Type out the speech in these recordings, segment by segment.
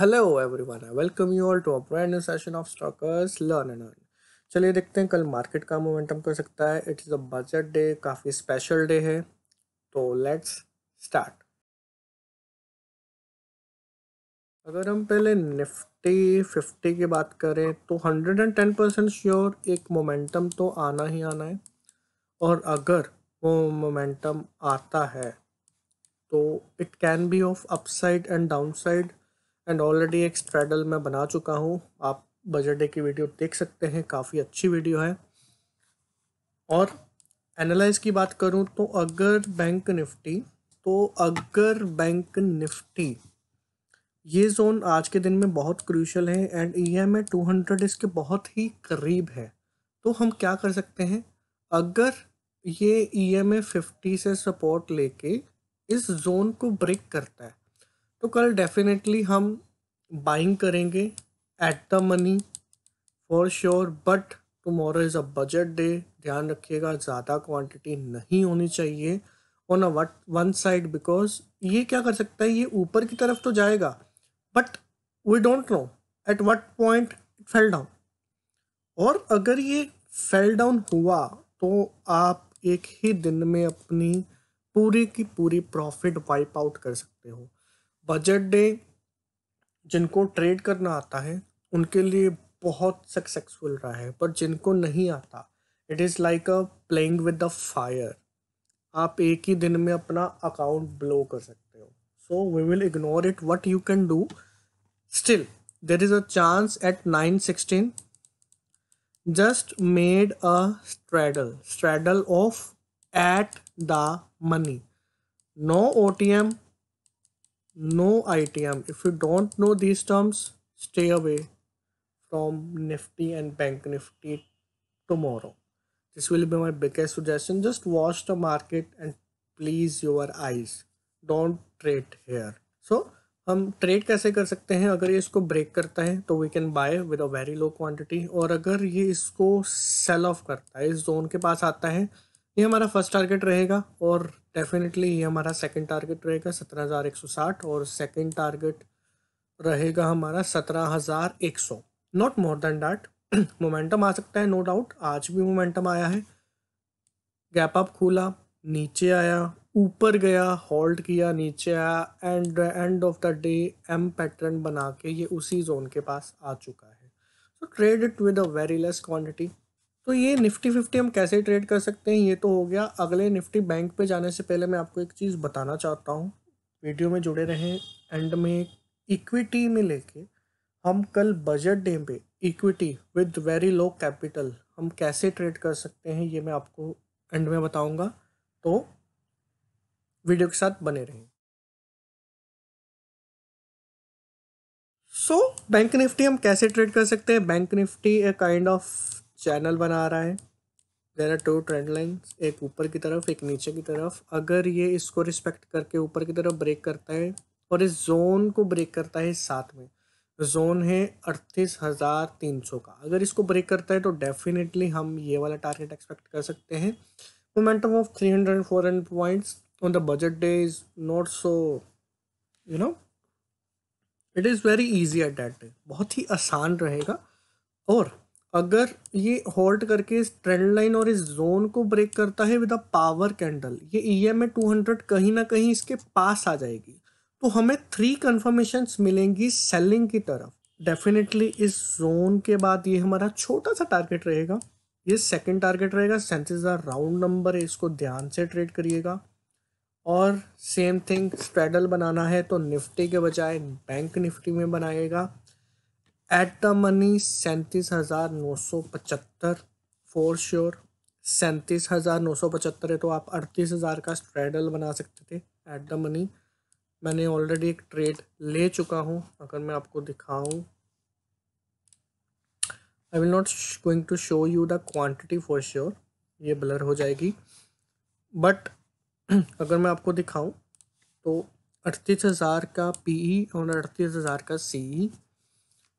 Hello everyone I welcome you all to a brand new session of stockers learn and earn चलिए देखते हैं कल market का momentum कर सकता है इज़ अ बजट डे काफ़ी स्पेशल डे है तो लेट्स स्टार्ट अगर हम पहले निफ्टी फिफ्टी की बात करें तो hundred and ten percent sure एक मोमेंटम तो आना ही आना है और अगर वो मोमेंटम आता है तो it can be of upside and downside and already एक स्ट्रेडल मैं बना चुका हूँ आप बजट डे की वीडियो देख सकते हैं काफ़ी अच्छी वीडियो है और एनालाइज की बात करूँ तो अगर बैंक निफ्टी तो अगर बैंक निफ्टी ये जोन आज के दिन में बहुत क्रूशल है and E M A two hundred इसके बहुत ही करीब है तो हम क्या कर सकते हैं अगर ये ई एम ए फिफ्टी से सपोर्ट लेके इस जोन को ब्रेक करता है तो कल डेफिनेटली हम बाइंग करेंगे at the money for sure but tomorrow is a budget day ध्यान रखिएगा ज़्यादा क्वांटिटी नहीं होनी चाहिए on a what one side because ये क्या कर सकता है ये ऊपर की तरफ तो जाएगा but we don't know at what point it fell down और अगर ये फेल डाउन हुआ तो आप एक ही दिन में अपनी पूरी की पूरी प्रॉफिट वाइप आउट कर सकते हो बजट डे जिनको ट्रेड करना आता है उनके लिए बहुत सक्सेसफुल रहा है पर जिनको नहीं आता it is like a playing with the fire आप एक ही दिन में अपना अकाउंट ब्लो कर सकते हो so we will ignore it what you can do still there is a chance at nine sixteen just made a straddle straddle of at the money no O T M no ITM. If you don't know these terms, stay away from Nifty and Bank Nifty tomorrow. This will be my biggest suggestion. Just watch the market and please your eyes. Don't trade here. So हम trade कैसे कर सकते हैं अगर ये इसको break करता है तो we can buy with a very low quantity और अगर ये इसको सेल ऑफ करता है इस जोन के पास आता है ये हमारा फर्स्ट टारगेट रहेगा और डेफिनेटली ये हमारा सेकंड टारगेट रहेगा सत्रह हज़ार एक सौ साठ और सेकंड टारगेट रहेगा हमारा सत्रह हज़ार एक सौ not more than that momentum आ सकता है नो no डाउट आज भी मोमेंटम आया है गैप अप खुला नीचे आया ऊपर गया होल्ड किया नीचे आया and end of the day M pattern बना के ये उसी जोन के पास आ चुका है so trade it with a very less quantity तो ये निफ्टी फिफ्टी हम कैसे ट्रेड कर सकते हैं ये तो हो गया अगले निफ्टी बैंक पे जाने से पहले मैं आपको एक चीज़ बताना चाहता हूँ वीडियो में जुड़े रहें एंड में इक्विटी में लेके हम कल बजट डे पे equity with very low capital हम कैसे ट्रेड कर सकते हैं ये मैं आपको एंड में बताऊँगा तो वीडियो के साथ बने रहें सो बैंक निफ्टी हम कैसे ट्रेड कर सकते हैं bank Nifty a kind of channel बना रहा है there are two trend lines एक ऊपर की तरफ एक नीचे की तरफ अगर ये इसको रिस्पेक्ट करके ऊपर की तरफ ब्रेक करता है और इस जोन को ब्रेक करता है साथ में जोन है अड़तीस हज़ार तीन सौ का अगर इसको ब्रेक करता है तो डेफिनेटली हम ये वाला टारगेट एक्सपेक्ट कर सकते हैं momentum of three hundred four hundred points on the budget day is not so you know it is very easy at that बहुत ही आसान रहेगा और अगर ये होल्ड करके इस ट्रेंड लाइन और इस जोन को ब्रेक करता है विद अ पावर कैंडल ये E M A two hundred कहीं ना कहीं इसके पास आ जाएगी तो हमें थ्री कन्फर्मेशंस मिलेंगी सेलिंग की तरफ डेफिनेटली इस जोन के बाद ये हमारा छोटा सा टारगेट रहेगा ये सेकंड टारगेट रहेगा सेंसिस आर राउंड नंबर है इसको ध्यान से ट्रेड करिएगा और सेम थिंग स्ट्रेडल बनाना है तो निफ्टी के बजाय बैंक निफ्टी में बनाएगा एट द मनी सैंतीस हज़ार नौ सौ पचहत्तर फोर श्योर सैंतीस हज़ार नौ सौ पचहत्तर है तो आप अड़तीस हज़ार का स्ट्रेडल बना सकते थे एट द मनी मैंने ऑलरेडी एक ट्रेड ले चुका हूँ अगर मैं आपको दिखाऊँ I will not going to show you the quantity for sure ये ब्लर हो जाएगी बट अगर मैं आपको दिखाऊँ तो अड़तीस हज़ार का पी ई e और अड़तीस हज़ार का C E e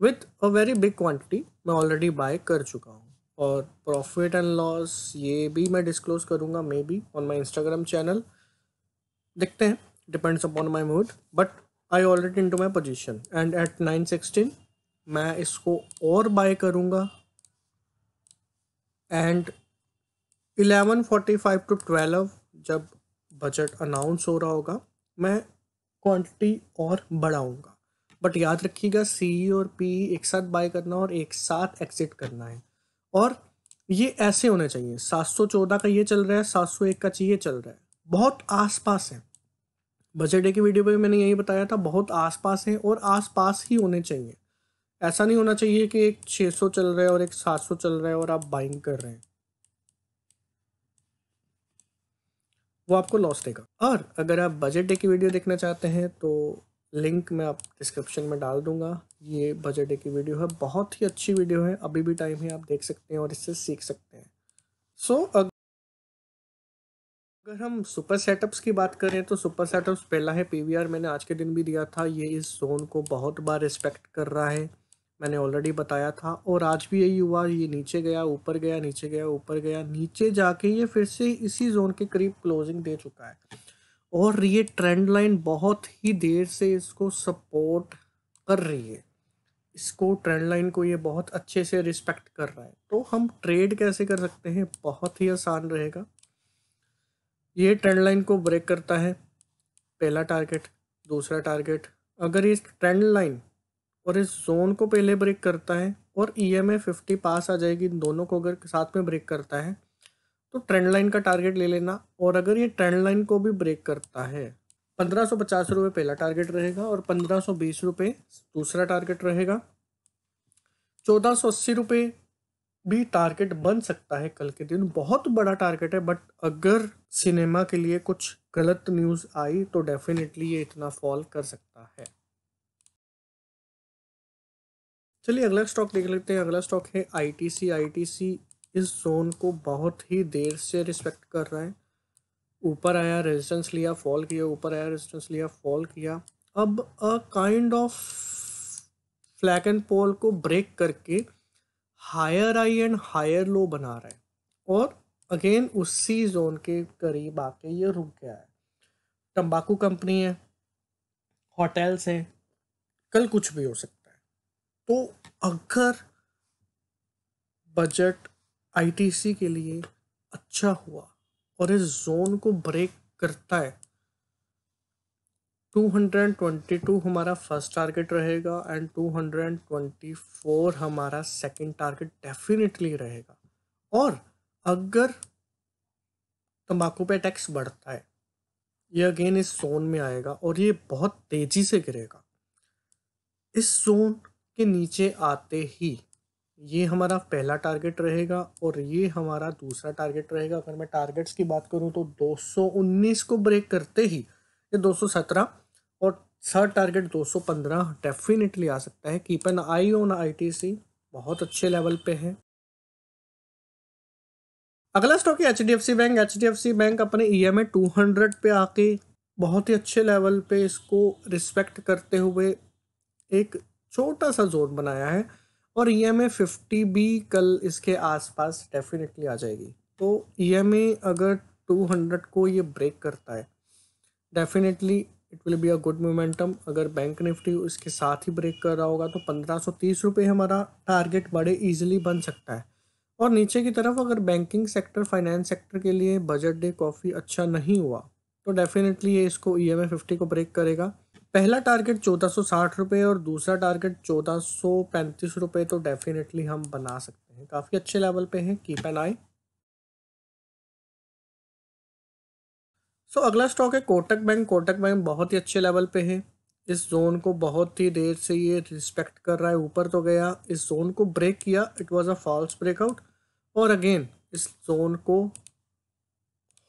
with a very big quantity मैं ऑलरेडी बाय कर चुका हूँ और प्रॉफिट एंड लॉस ये भी मैं डिस्क्लोज करूँगा maybe on my Instagram channel देखते हैं depends upon my mood but I already into my position and at nine sixteen मैं इसको और बाय करूँगा and eleven forty five to twelve जब बजट अनाउंस हो रहा होगा मैं क्वांटिटी और बढ़ाऊँगा बट याद रखिएगा सी e और पी e एक साथ बाय करना और एक साथ एक्सिट करना है और ये ऐसे होने चाहिए सात सौ चौदह का ये चल रहा है सात सौ एक का चाहिए चल रहा है बहुत आसपास है बजट डे की वीडियो पर मैंने यही बताया था बहुत आसपास है और आसपास ही होने चाहिए ऐसा नहीं होना चाहिए कि एक 600 चल रहा है और एक 700 चल रहा है और आप बाइंग कर रहे हैं वो आपको लॉस देगा और अगर आप बजट डे की वीडियो देखना चाहते हैं तो लिंक मैं आप डिस्क्रिप्शन में डाल दूंगा ये बजट की वीडियो है बहुत ही अच्छी वीडियो है अभी भी टाइम है आप देख सकते हैं और इससे सीख सकते हैं सो so, अगर हम सुपर सेटअप्स की बात करें तो सुपर सेटअप्स पहला है पीवीआर मैंने आज के दिन भी दिया था ये इस जोन को बहुत बार रिस्पेक्ट कर रहा है मैंने ऑलरेडी बताया था और आज भी यही हुआ ये नीचे गया ऊपर गया नीचे गया ऊपर गया नीचे जाके ये फिर से इसी जोन के करीब क्लोजिंग दे चुका है और ये ट्रेंड लाइन बहुत ही देर से इसको सपोर्ट कर रही है इसको ट्रेंड लाइन को ये बहुत अच्छे से रिस्पेक्ट कर रहा है तो हम ट्रेड कैसे कर सकते हैं बहुत ही आसान रहेगा ये ट्रेंड लाइन को ब्रेक करता है पहला टारगेट दूसरा टारगेट अगर इस ट्रेंड लाइन और इस जोन को पहले ब्रेक करता है और ई एम ए फिफ्टी पास आ जाएगी दोनों को अगर साथ में ब्रेक करता है तो ट्रेंड लाइन का टारगेट ले लेना और अगर ये ट्रेंड लाइन को भी ब्रेक करता है पंद्रह सौ पचास पहला टारगेट रहेगा और पंद्रह सौ बीस दूसरा टारगेट रहेगा चौदह सौ अस्सी रुपये भी टारगेट बन सकता है कल के दिन बहुत बड़ा टारगेट है बट अगर सिनेमा के लिए कुछ गलत न्यूज़ आई तो डेफिनेटली ये इतना फॉल कर सकता है चलिए अगला स्टॉक देख लेते हैं अगला स्टॉक है आईटीसी आईटीसी इस जोन को बहुत ही देर से रिस्पेक्ट कर रहे हैं ऊपर आया रेजिस्टेंस लिया फॉल किया ऊपर आया रेजिस्टेंस लिया फॉल किया अब a kind of flag and pole को ब्रेक करके higher high and higher low बना रहे हैं और अगेन उसी जोन के करीब आके ये रुक गया है तंबाकू कंपनी है होटल्स हैं कल कुछ भी हो सकता है तो अगर बजट आईटीसी के लिए अच्छा हुआ और इस जोन को ब्रेक करता है 222 हमारा फर्स्ट टारगेट रहेगा एंड 224 हमारा सेकंड टारगेट डेफिनेटली रहेगा और अगर तंबाकू पे टैक्स बढ़ता है ये अगेन इस जोन में आएगा और ये बहुत तेजी से गिरेगा इस जोन के नीचे आते ही ये हमारा पहला टारगेट रहेगा और ये हमारा दूसरा टारगेट रहेगा अगर मैं टारगेट्स की बात करूँ तो 219 को ब्रेक करते ही ये 217 और थर्ड टारगेट 215 डेफिनेटली आ सकता है keep an eye on ITC बहुत अच्छे लेवल पे है अगला स्टॉक है H D F C bank H D F C bank अपने ई एम टू हंड्रेड पे आके बहुत ही अच्छे लेवल पे इसको रिस्पेक्ट करते हुए एक छोटा सा जोन बनाया है और ई एम ए फिफ्टी भी कल इसके आसपास डेफिनेटली आ जाएगी तो ई एम ए अगर टू हंड्रेड को ये ब्रेक करता है definitely it will be a good momentum अगर बैंक निफ्टी उसके साथ ही ब्रेक कर रहा होगा तो पंद्रह सौ तीस रुपये हमारा टारगेट बड़े ईजिली बन सकता है और नीचे की तरफ अगर बैंकिंग सेक्टर फाइनेंस सेक्टर के लिए बजट डे काफ़ी अच्छा नहीं हुआ तो डेफिनेटली ये इसको ई एम फिफ्टी को ब्रेक करेगा पहला टारगेट चौदह सौ साठ रुपये और दूसरा टारगेट चौदह सौ पैंतीस रुपये तो डेफिनेटली हम बना सकते हैं काफ़ी अच्छे लेवल पे हैं कीप एन आई सो अगला स्टॉक है कोटक बैंक कोटक बैंक बहुत ही अच्छे लेवल पे है इस जोन को बहुत ही देर से ये रिस्पेक्ट कर रहा है ऊपर तो गया इस जोन को ब्रेक किया it was a false breakout और अगेन इस जोन को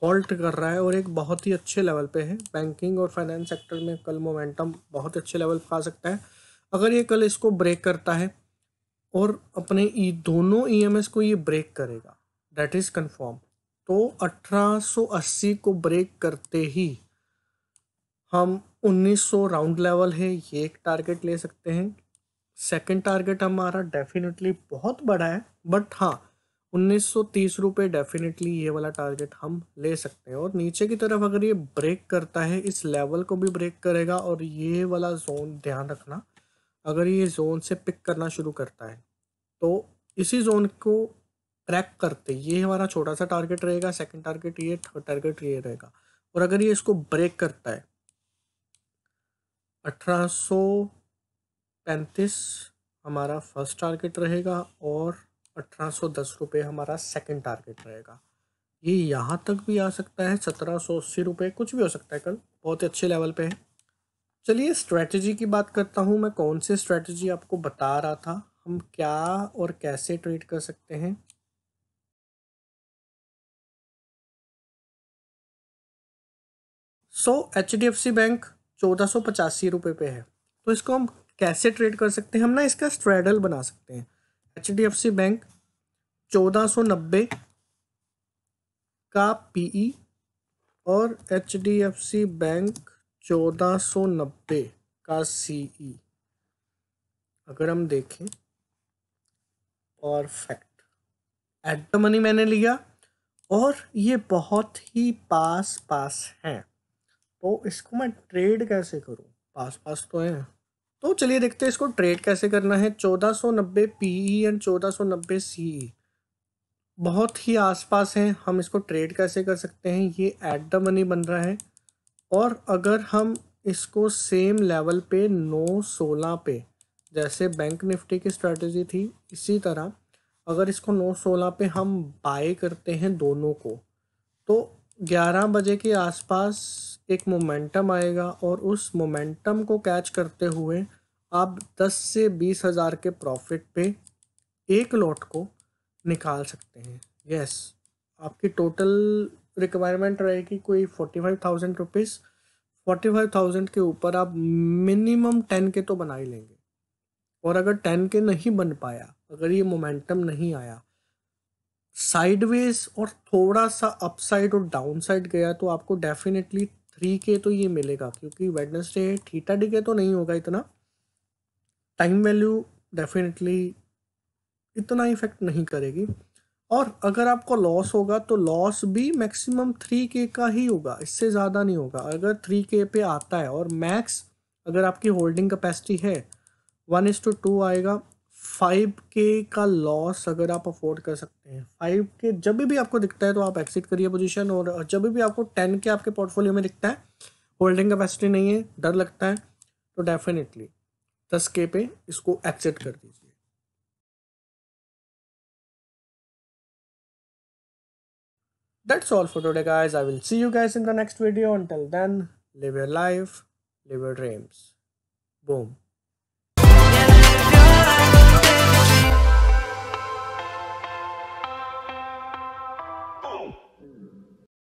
हॉल्ट कर रहा है और एक बहुत ही अच्छे लेवल पे है बैंकिंग और फाइनेंस सेक्टर में कल मोमेंटम बहुत अच्छे लेवल पर आ सकता है अगर ये कल इसको ब्रेक करता है और अपने ई दोनों ई e को ये ब्रेक करेगा दैट इज़ कन्फर्म तो 1880 को ब्रेक करते ही हम 1900 राउंड लेवल है ये एक टारगेट ले सकते हैं सेकंड टारगेट हमारा डेफिनेटली बहुत बड़ा है बट हाँ उन्नीस सौ तीस रुपये डेफिनेटली ये वाला टारगेट हम ले सकते हैं और नीचे की तरफ अगर ये ब्रेक करता है इस लेवल को भी ब्रेक करेगा और ये वाला जोन ध्यान रखना अगर ये जोन से पिक करना शुरू करता है तो इसी जोन को क्रैक करते ये हमारा छोटा सा टारगेट रहेगा सेकंड टारगेट ये थर्ड टारगेट ये रहेगा और अगर ये इसको ब्रेक करता है अठारह हमारा फर्स्ट टारगेट रहेगा और अठारह सौ दस रुपये हमारा सेकंड टारगेट रहेगा ये यहाँ तक भी आ सकता है सत्रह सौ अस्सी रुपये कुछ भी हो सकता है कल बहुत ही अच्छे लेवल पे है चलिए स्ट्रेटजी की बात करता हूँ मैं कौन से स्ट्रेटजी आपको बता रहा था हम क्या और कैसे ट्रेड कर सकते हैं so H D F C bank चौदह सौ पचासी पे है तो इसको हम कैसे ट्रेड कर सकते हैं हम ना इसका स्ट्रेडल बना सकते हैं H D F C bank चौदह सौ नब्बे का पीई और H D F C bank चौदह सौ नब्बे का सीई अगर हम देखें परफेक्ट एट द मनी मैंने लिया और ये बहुत ही पास पास हैं तो इसको मैं ट्रेड कैसे करूं पास पास तो हैं तो चलिए देखते हैं इसको ट्रेड कैसे करना है चौदह सौ नब्बे पी ई एंड चौदह सौ नब्बे सी ई e। बहुत ही आसपास हैं हम इसको ट्रेड कैसे कर सकते हैं ये एट द मनी बन रहा है और अगर हम इसको सेम लेवल पे नौ सोलह पे जैसे बैंक निफ्टी की स्ट्रैटेजी थी इसी तरह अगर इसको नौ सोलह पे हम बाय करते हैं दोनों को तो ग्यारह बजे के आसपास एक मोमेंटम आएगा और उस मोमेंटम को कैच करते हुए आप 10 से बीस हज़ार के प्रॉफिट पे एक लॉट को निकाल सकते हैं यस आपकी टोटल रिक्वायरमेंट रहेगी कोई forty five thousand rupees forty five thousand के ऊपर आप मिनिमम टेन के तो बना ही लेंगे और अगर टेन के नहीं बन पाया अगर ये मोमेंटम नहीं आया साइडवेज और थोड़ा सा अपसाइड और डाउनसाइड गया तो आपको डेफिनेटली थ्री के तो ये मिलेगा क्योंकि वेडनेसडे थीटा डी के तो नहीं होगा इतना टाइम वैल्यू डेफिनेटली इतना इफेक्ट नहीं करेगी और अगर आपको लॉस होगा तो लॉस भी मैक्सिमम थ्री के का ही होगा इससे ज़्यादा नहीं होगा अगर थ्री के पे आता है और मैक्स अगर आपकी होल्डिंग कैपेसिटी है one is to two two five के का लॉस अगर आप अफोर्ड कर सकते हैं फाइव के जब भी, भी आपको दिखता है तो आप एक्सिट करिए पोजीशन और जब भी, भी आपको टेन के आपके पोर्टफोलियो में दिखता है होल्डिंग कैपेसिटी नहीं है डर लगता है तो डेफिनेटली दस के पे इसको एक्सिट कर दीजिए That's all for today guys. I will see you guys in the next video. Until then, live your life, live your dreams. Boom.